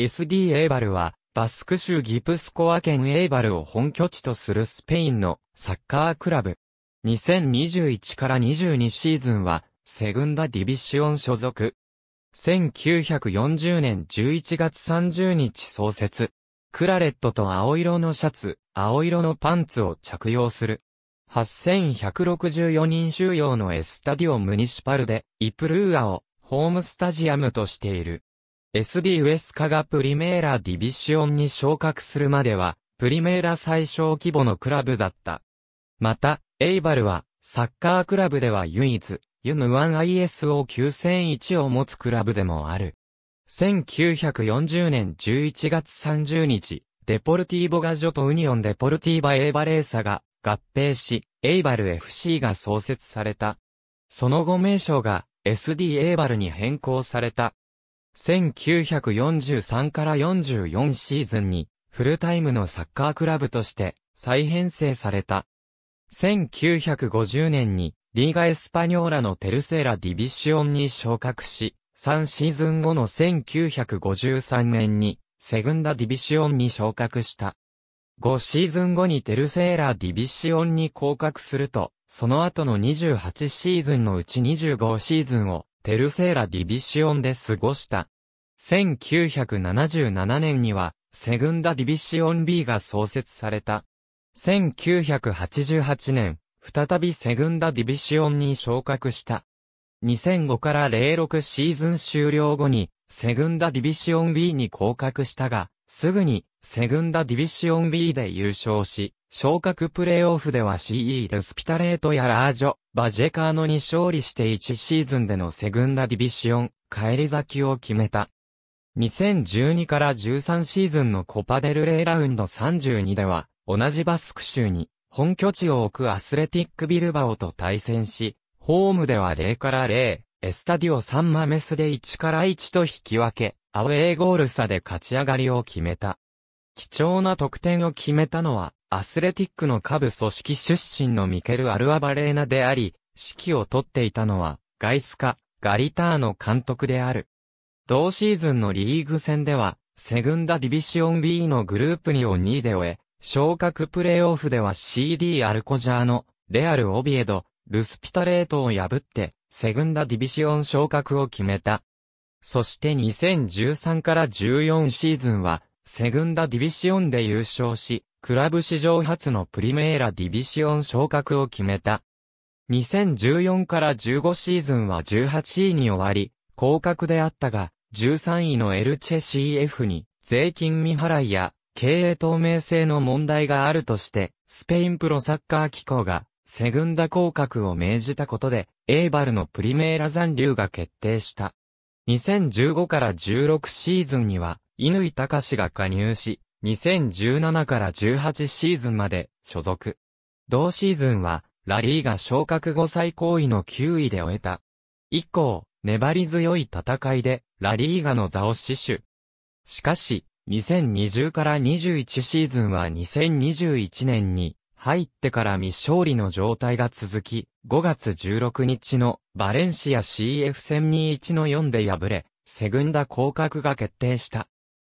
SD エイバルは、バスク州ギプスコア県エイバルを本拠地とするスペインのサッカークラブ。2021から22シーズンは、セグンダディビシオン所属。1940年11月30日創設。クラレットと青色のシャツ、青色のパンツを着用する。8164人収容のエスタディオムニシパルで、イプルーアをホームスタジアムとしている。SD ウエスカがプリメーラディビシオンに昇格するまでは、プリメーラ最小規模のクラブだった。また、エイバルは、サッカークラブでは唯一、ユヌワン ISO 9001を持つクラブでもある。1940年11月30日、デポルティーボガジョとウニオンデポルティーバエイバレーサが合併し、エイバル FC が創設された。その後名称が SD エイバルに変更された。1943から44シーズンにフルタイムのサッカークラブとして再編成された。1950年にリーガエスパニョーラのテルセーラディビシオンに昇格し、3シーズン後の1953年にセグンダディビシオンに昇格した。5シーズン後にテルセーラディビシオンに降格すると、その後の28シーズンのうち25シーズンをテルセーラ・ディビシオンで過ごした。1977年には、セグンダ・ディビシオン B が創設された。1988年、再びセグンダ・ディビシオンに昇格した。2005から06シーズン終了後に、セグンダ・ディビシオン B に降格したが、すぐに、セグンダ・ディビシオン B で優勝し、昇格プレーオフでは CE ルスピタレートやラージョ、バジェカーノに勝利して1シーズンでのセグンダディビシオン、帰り咲きを決めた。2012から13シーズンのコパデルレイラウンド32では、同じバスク州に本拠地を置くアスレティックビルバオと対戦し、ホームでは0から0、エスタディオ3マメスで1から1と引き分け、アウェーゴール差で勝ち上がりを決めた。貴重な得点を決めたのは、アスレティックの下部組織出身のミケル・アルアバレーナであり、指揮を取っていたのは、ガイスカ、ガリターの監督である。同シーズンのリーグ戦では、セグンダディビシオン B のグループ2を2位で終え、昇格プレーオフでは CD アルコジャーの、レアル・オビエド、ルスピタレートを破って、セグンダディビシオン昇格を決めた。そして2013から14シーズンは、セグンダディビシオンで優勝し、クラブ史上初のプリメーラディビシオン昇格を決めた。2014から15シーズンは18位に終わり、降格であったが、13位のエルチェ CF に、税金未払いや、経営透明性の問題があるとして、スペインプロサッカー機構が、セグンダ降格を命じたことで、エーバルのプリメーラ残留が決定した。2015から16シーズンには、乾隆が加入し、2017から18シーズンまで所属。同シーズンは、ラリーが昇格後最高位の9位で終えた。以降、粘り強い戦いで、ラリーガの座を死守。しかし、2020から21シーズンは2021年に入ってから未勝利の状態が続き、5月16日のバレンシア CF 戦に1の4で敗れ、セグンダ降格が決定した。